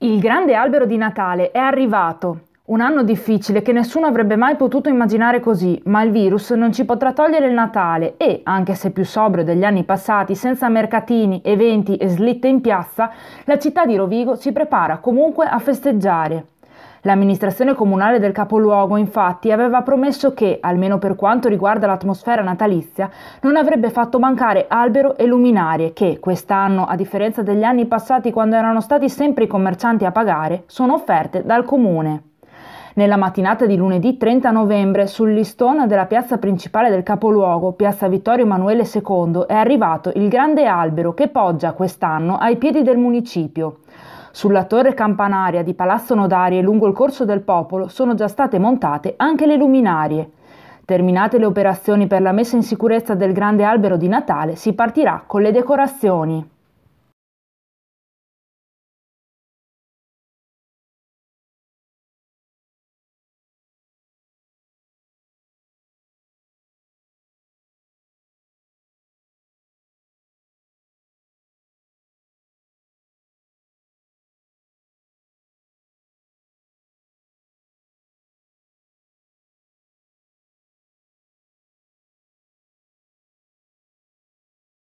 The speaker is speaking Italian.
Il grande albero di Natale è arrivato. Un anno difficile che nessuno avrebbe mai potuto immaginare così, ma il virus non ci potrà togliere il Natale e, anche se più sobrio degli anni passati, senza mercatini, eventi e slitte in piazza, la città di Rovigo si prepara comunque a festeggiare. L'amministrazione comunale del capoluogo infatti aveva promesso che, almeno per quanto riguarda l'atmosfera natalizia, non avrebbe fatto mancare albero e luminarie che quest'anno, a differenza degli anni passati quando erano stati sempre i commercianti a pagare, sono offerte dal comune. Nella mattinata di lunedì 30 novembre, sul listone della piazza principale del capoluogo, piazza Vittorio Emanuele II, è arrivato il grande albero che poggia quest'anno ai piedi del municipio. Sulla torre campanaria di Palazzo Nodari e lungo il corso del popolo sono già state montate anche le luminarie. Terminate le operazioni per la messa in sicurezza del grande albero di Natale, si partirà con le decorazioni.